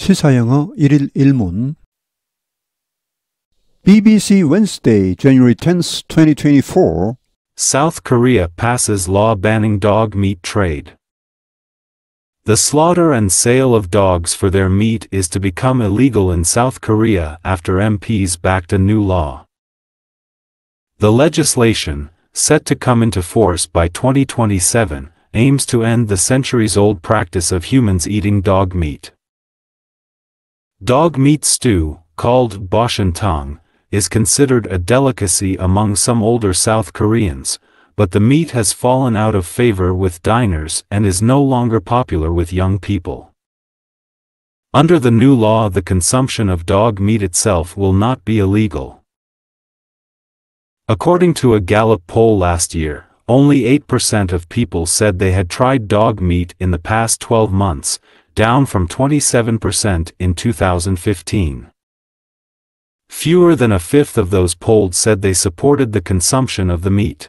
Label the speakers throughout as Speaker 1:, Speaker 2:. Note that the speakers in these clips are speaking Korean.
Speaker 1: 시사영어 1일 1문 BBC Wednesday, January 10, 2024
Speaker 2: South Korea passes law banning dog meat trade. The slaughter and sale of dogs for their meat is to become illegal in South Korea after MPs backed a new law. The legislation, set to come into force by 2027, aims to end the centuries-old practice of humans eating dog meat. Dog meat stew, called boshentang, is considered a delicacy among some older South Koreans, but the meat has fallen out of favor with diners and is no longer popular with young people. Under the new law the consumption of dog meat itself will not be illegal. According to a Gallup poll last year, only 8% of people said they had tried dog meat in the past 12 months, down from 27% in 2015. Fewer than a fifth of those polled said they supported the consumption of the meat.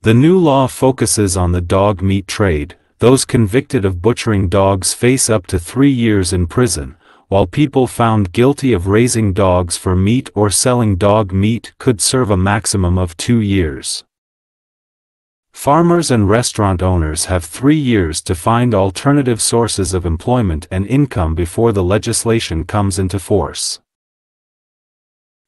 Speaker 2: The new law focuses on the dog meat trade. Those convicted of butchering dogs face up to three years in prison, while people found guilty of raising dogs for meat or selling dog meat could serve a maximum of two years. Farmers and restaurant owners have three years to find alternative sources of employment and income before the legislation comes into force.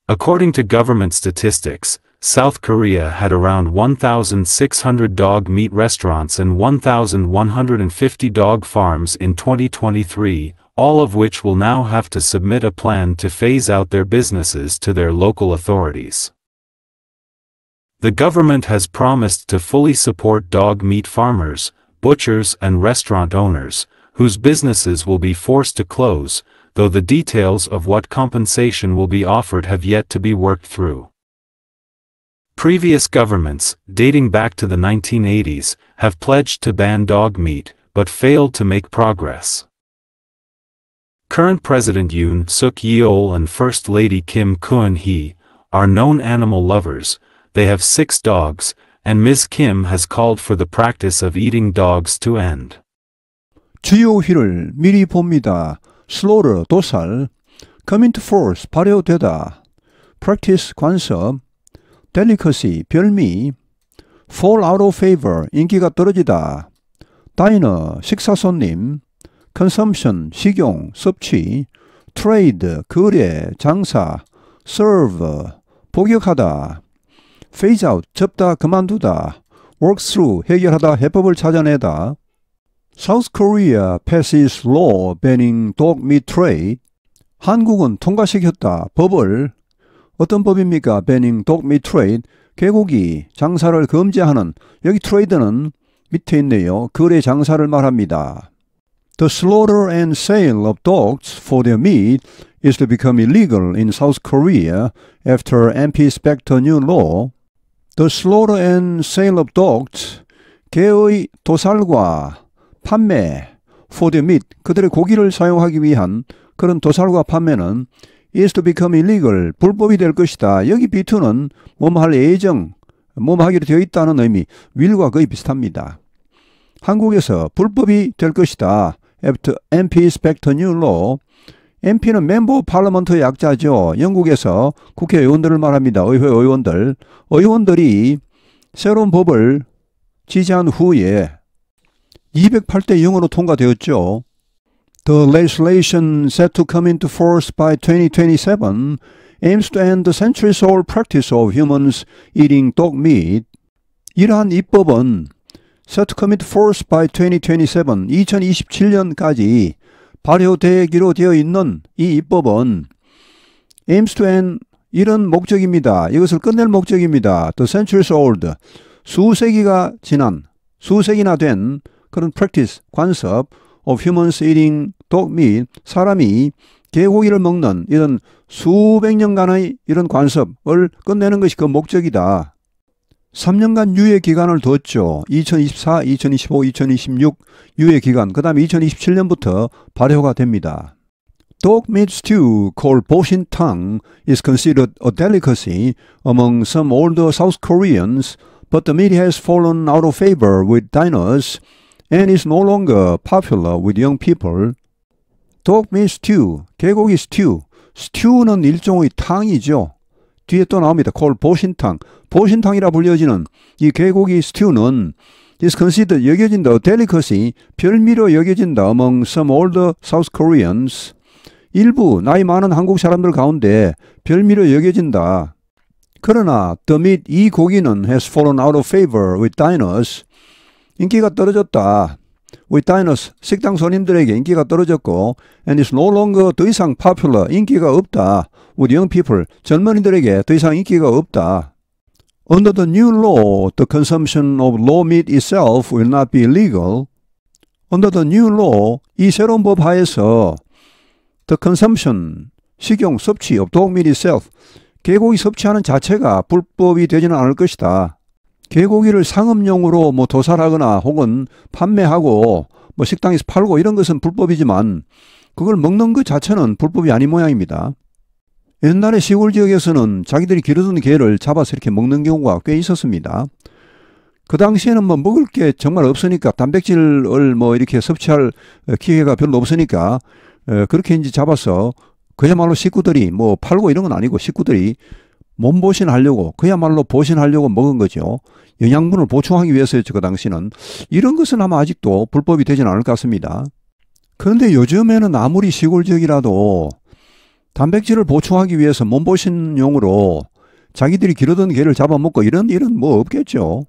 Speaker 2: According to government statistics, South Korea had around 1,600 dog meat restaurants and 1,150 dog farms in 2023, all of which will now have to submit a plan to phase out their businesses to their local authorities. The government has promised to fully support dog meat farmers, butchers and restaurant owners, whose businesses will be forced to close, though the details of what compensation will be offered have yet to be worked through. Previous governments, dating back to the 1980s, have pledged to ban dog meat, but failed to make progress. Current President Yoon Suk Yeol and First Lady Kim Koon Hee are known animal lovers, they have six dogs, and Ms. Kim has called for the practice of eating dogs to end.
Speaker 1: GOH를 미리 봅니다. slaughter 도살, come into force 발효되다, practice 관습, delicacy 별미, fall out of favor 인기가 떨어지다, diner 식사 손님, consumption 식용 섭취, trade 거래 장사, serve 복역하다. phase out, 접다, 그만두다, work through, 해결하다, 해법을 찾아내다, South Korea passes law banning dog meat trade. 한국은 통과시켰다, 법을. 어떤 법입니까? banning dog meat trade. 개고기 장사를 금지하는 여기 트레이드는 밑에 있네요. 거래 장사를 말합니다. The slaughter and sale of dogs for their meat is to become illegal in South Korea after MP Specter new law. The slaughter and sale of dogs, 개의 도살과 판매, for their meat, 그들의 고기를 사용하기 위한 그런 도살과 판매는 is to become illegal, 불법이 될 것이다. 여기 B2는 몸할 예정, 몸하기로 되어 있다는 의미, 윌과 거의 비슷합니다. 한국에서 불법이 될 것이다. After MP's back to new law, MP는 멤버 팔러먼트의 약자죠. 영국에서 국회의원들을 말합니다. 의회 의원들. 의원들이 새로운 법을 지지한 후에 208대 0으로 통과되었죠. The legislation set to come into force by 2027 aims to end the centuries-old practice of humans eating dog meat. 이러한 입법은 set to come into force by 2027, 2027년까지 발효대기로 되어 있는 이 입법은 aims to end 이런 목적입니다. 이것을 끝낼 목적입니다. The centuries old 수세기가 지난 수세기나 된 그런 practice 관습 of humans eating dog meat 사람이 개고기를 먹는 이런 수백 년간의 이런 관습을 끝내는 것이 그 목적이다. 3년간 유예 기간을 뒀죠. 2024, 2025, 2026 유예 기간. 그다음에 2027년부터 발효가 됩니다. Dog meat stew called Boshin tang is considered a delicacy among some older South Koreans, but the meat has fallen out of favor with diners and is no longer popular with young people. Dog meat stew, 개고기 스튜, 스튜는 일종의 탕이죠. 뒤에 또 나옵니다. 콜 보신탕. 보신탕이라 불려지는 이 개고기 스튜는 is considered 여겨진다. delicacy 별미로 여겨진다. among some older South Koreans 일부 나이 많은 한국 사람들 가운데 별미로 여겨진다. 그러나 the meat 이 고기는 has fallen out of favor with diners 인기가 떨어졌다. 우리 다이너스 식당 손님들에게 인기가 떨어졌고 and it's no longer 더 이상 popular 인기가 없다. 우리 young people 젊은이들에게 더 이상 인기가 없다. Under the new law, the consumption of raw meat itself will not be legal. Under the new law, 이 새로운 법 하에서 the consumption, 식용, 섭취 of dog meat itself, 개고기 섭취하는 자체가 불법이 되지는 않을 것이다. 개고기를 상업용으로 뭐 도살하거나 혹은 판매하고 뭐 식당에서 팔고 이런 것은 불법이지만 그걸 먹는 것 자체는 불법이 아닌 모양입니다. 옛날에 시골 지역에서는 자기들이 기르던 개를 잡아서 이렇게 먹는 경우가 꽤 있었습니다. 그 당시에는 뭐 먹을 게 정말 없으니까 단백질을 뭐 이렇게 섭취할 어, 기회가 별로 없으니까 어, 그렇게 이제 잡아서 그야말로 식구들이 뭐 팔고 이런 건 아니고 식구들이 몸 보신하려고 그야말로 보신하려고 먹은 거죠. 영양분을 보충하기 위해서였죠. 그 당시는 이런 것은 아마 아직도 불법이 되진 않을 것 같습니다. 그런데 요즘에는 아무리 시골 적이라도 단백질을 보충하기 위해서 몸보신용으로 자기들이 기르던 개를 잡아먹고 이런 일은 뭐 없겠죠.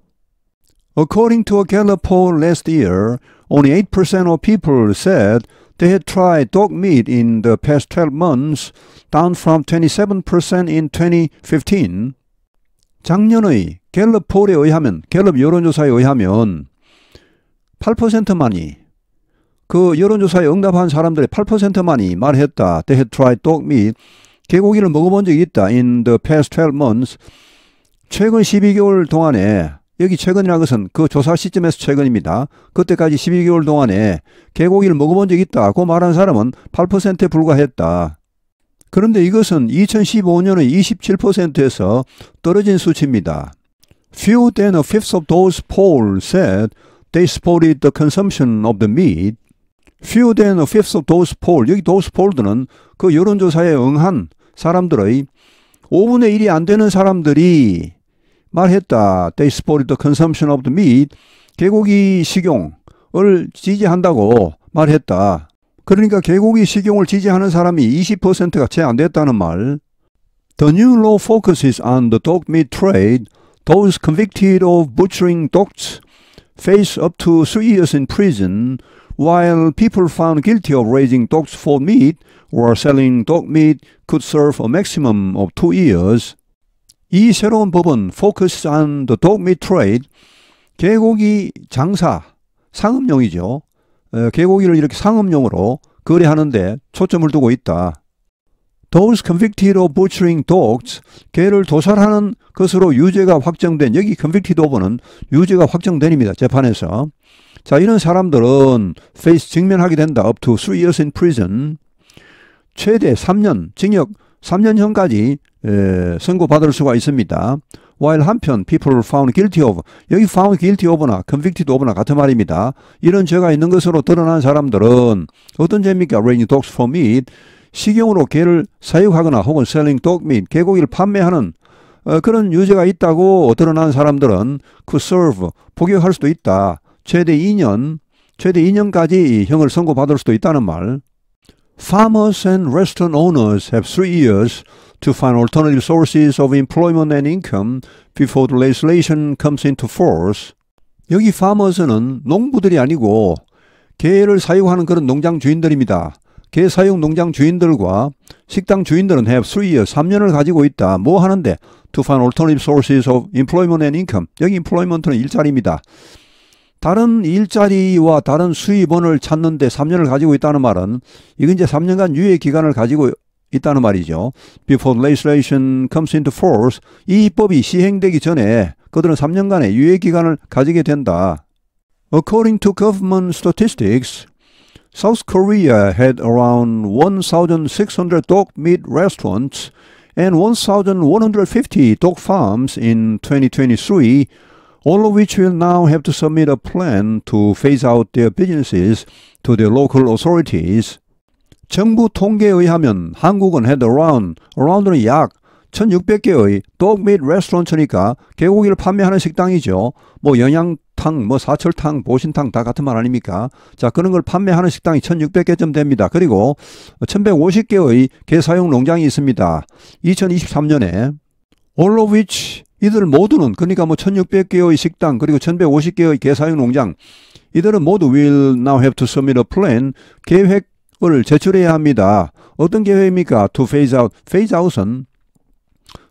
Speaker 1: According to a Gallup poll last year, only 8% of people said They had tried dog meat in the past 12 months, down from 27% in 2015. 작년의 갤럽 폴에 의하면, 갤럽 여론조사에 의하면 8%만이 그 여론조사에 응답한 사람들의 8%만이 말했다. They had tried dog meat. 개고기를 먹어본 적이 있다. In the past 12 months. 최근 12개월 동안에 여기 최근이라는 것은 그 조사 시점에서 최근입니다. 그때까지 12개월 동안에 개고기를 먹어본 적이 있다고 말한 사람은 8%에 불과했다. 그런데 이것은 2015년의 27%에서 떨어진 수치입니다. Few than a fifth of those polled said they supported the consumption of the meat. Few than a fifth of those polled. 여기 those polled는 그 여론조사에 응한 사람들의 5분의 1이 안 되는 사람들이 말했다. They supported the consumption of the meat. 개고기 식용을 지지한다고 말했다. 그러니까 개고기 식용을 지지하는 사람이 20%가 채안 됐다는 말. The new law focuses on the dog meat trade. Those convicted of butchering dogs face up to three years in prison, while people found guilty of raising dogs for meat or selling dog meat could serve a maximum of two years. 이 새로운 법은 Focus on the Dog Meat Trade 개고기 장사 상업용이죠. 개고기를 이렇게 상업용으로 거래하는데 초점을 두고 있다. Those convicted of butchering dogs, 개를 도살하는 것으로 유죄가 확정된 여기 convicted of는 유죄가 확정된입니다. 재판에서. 자, 이런 사람들은 face 직면하게 된다. up to three years in prison. 최대 3년, 징역 3년형까지 에, 선고받을 수가 있습니다. while 한편 people found guilty of 여기 found guilty of나 convicted of나 같은 말입니다. 이런 죄가 있는 것으로 드러난 사람들은 어떤 죄입니까? raising dogs for meat 식용으로 개를 사육하거나 혹은 selling dog meat 개고기를 판매하는 어, 그런 유죄가 있다고 드러난 사람들은 could serve 복역할 수도 있다. 최대 2년 최대 2년까지 형을 선고받을 수도 있다는 말. Farmers and restaurant owners have three years to find alternative sources of employment and income before the legislation comes into force. 여기 farmers는 농부들이 아니고 개를 사육하는 그런 농장 주인들입니다. 개 사육 농장 주인들과 식당 주인들은 have 3 years, 3년을 가지고 있다. 뭐 하는데? To find alternative sources of employment and income. 여기 employment는 일자리입니다. 다른 일자리와 다른 수입원을 찾는데 3년을 가지고 있다는 말은 이건 이제 3년간 유예 기간을 가지고 있다는 말이죠. Before legislation comes into force, 이 입법이 시행되기 전에 그들은 3년간의 유예 기간을 가지게 된다. According to government statistics, South Korea had around 1,600 dog meat restaurants and 1,150 dog farms in 2023, all of which will now have to submit a plan to phase out their businesses to the local authorities. 정부 통계에 의하면 한국은 헤드라운드, 라운드는 약 1600개의 떡및 레스토랑트니까 개고기를 판매하는 식당이죠. 뭐 영양탕, 뭐 사철탕, 보신탕 다 같은 말 아닙니까? 자, 그런 걸 판매하는 식당이 1600개쯤 됩니다. 그리고 1150개의 개사용 농장이 있습니다. 2023년에 all of which 이들 모두는 그러니까 뭐 1600개의 식당 그리고 1150개의 개사용 농장 이들은 모두 will now have to submit a plan 계획 계획을 제출해야 합니다. 어떤 계획입니까? To phase out. phase out은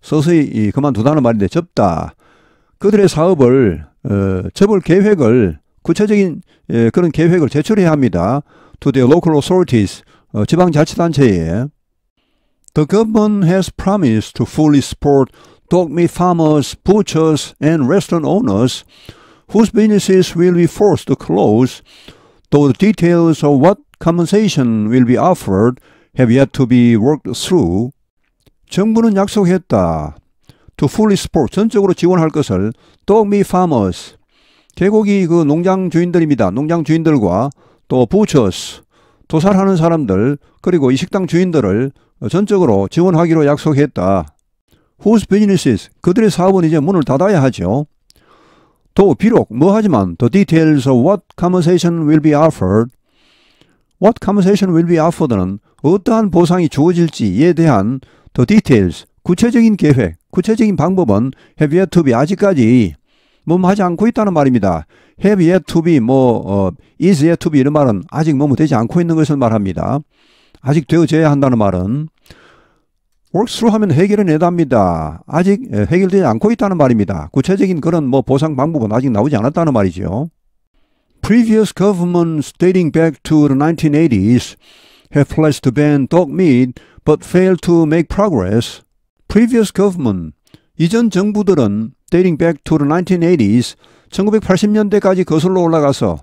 Speaker 1: 서서히 그만두다는 말인데 접다. 그들의 사업을 어, 접을 계획을 구체적인 예, 그런 계획을 제출해야 합니다. To the local authorities, 어, 지방자치단체에. The government has promised to fully support dog meat farmers, butchers, and restaurant owners whose businesses will be forced to close, though the details of what compensation will be offered have yet to be worked through. 정부는 약속했다. to fully support 전적으로 지원할 것을 dog meat farmers 개고기 그 농장 주인들입니다. 농장 주인들과 또 butchers 도살하는 사람들 그리고 이 식당 주인들을 전적으로 지원하기로 약속했다. Whose businesses 그들의 사업은 이제 문을 닫아야 하죠. 또 비록 뭐 하지만 the details of what compensation will be offered what compensation will be offered는 어떠한 보상이 주어질지에 대한 the details, 구체적인 계획, 구체적인 방법은 have yet to be 아직까지 뭐 뭐 하지 않고 있다는 말입니다. have yet to be, 뭐 어, is yet to be 이런 말은 아직 뭐뭐 되지 않고 있는 것을 말합니다. 아직 되어져야 한다는 말은 work through 하면 해결해내답니다. 아직 해결되지 않고 있다는 말입니다. 구체적인 그런 뭐 보상 방법은 아직 나오지 않았다는 말이죠. Previous governments dating back to the 1980s have pledged to ban dog meat but failed to make progress. Previous government, 이전 정부들은 dating back to the 1980s, 1980년대까지 거슬러 올라가서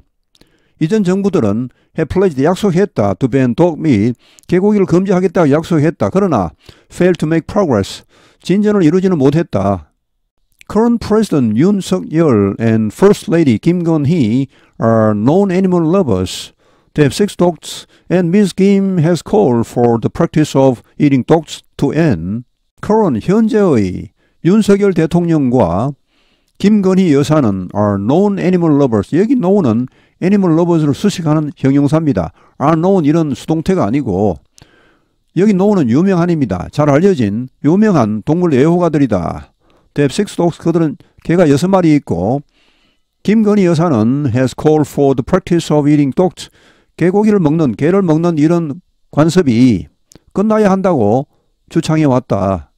Speaker 1: 이전 정부들은 해플레이드 약속했다. to ban dog meat, 개고기를 금지하겠다고 약속했다. 그러나 failed to make progress, 진전을 이루지는 못했다. Current President Yoon Suk-yeol and First Lady Kim Gun-hee are known animal lovers. They have six dogs, and Ms. Kim has called for the practice of eating dogs to end. current 현재의 윤석열 대통령과 김건희 여사는 are known animal lovers. 여기 known은 animal lovers를 수식하는 형용사입니다. are known 이런 수동태가 아니고 여기 known은 유명한입니다. 잘 알려진 유명한 동물 애호가들이다. They have six dogs. 그들은 개가 여섯 마리 있고 김건희 여사는 has called for the practice of eating dogs. 개고기를 먹는, 개를 먹는 이런 관습이 끝나야 한다고 주창해 왔다.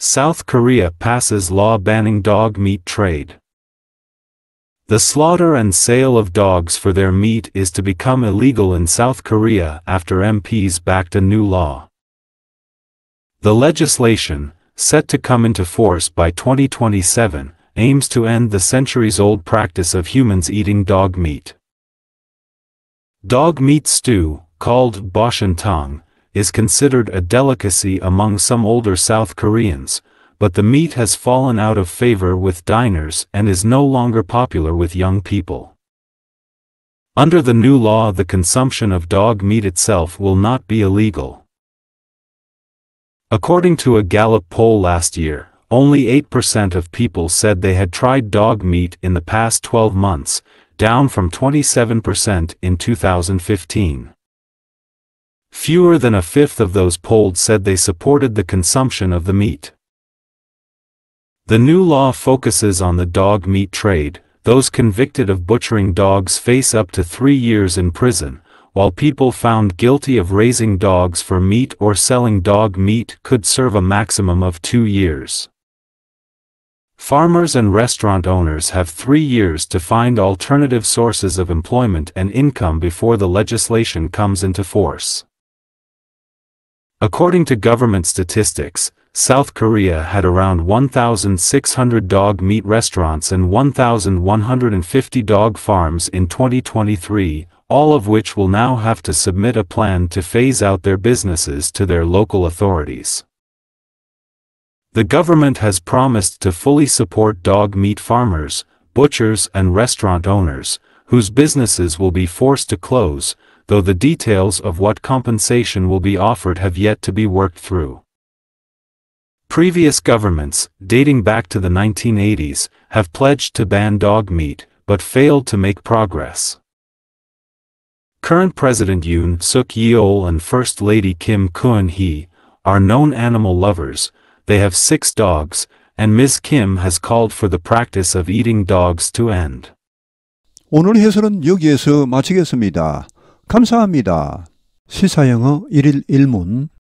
Speaker 2: South Korea passes law banning dog meat trade. The slaughter and sale of dogs for their meat is to become illegal in South Korea after MPs backed a new law. The legislation, set to come into force by 2027, aims to end the centuries-old practice of humans eating dog meat. Dog meat stew, called boshintang, is considered a delicacy among some older South Koreans, but the meat has fallen out of favor with diners and is no longer popular with young people. Under the new law the consumption of dog meat itself will not be illegal. According to a Gallup poll last year, only 8% of people said they had tried dog meat in the past 12 months, down from 27% in 2015. Fewer than a fifth of those polled said they supported the consumption of the meat. The new law focuses on the dog meat trade, those convicted of butchering dogs face up to three years in prison, while people found guilty of raising dogs for meat or selling dog meat could serve a maximum of two years. Farmers and restaurant owners have three years to find alternative sources of employment and income before the legislation comes into force. According to government statistics, South Korea had around 1,600 dog meat restaurants and 1,150 dog farms in 2023, all of which will now have to submit a plan to phase out their businesses to their local authorities. The government has promised to fully support dog meat farmers, butchers and restaurant owners, whose businesses will be forced to close, though the details of what compensation will be offered have yet to be worked through. Previous governments, dating back to the 1980s, have pledged to ban dog meat, but failed to make progress. Current President Yoon Suk Yeol and First Lady Kim Kun Hee are known animal lovers, they have six dogs, and Ms. Kim has called for the practice of eating dogs to end.
Speaker 1: 오늘 해설은 여기에서 마치겠습니다. 감사합니다. 시사영어 1일 1문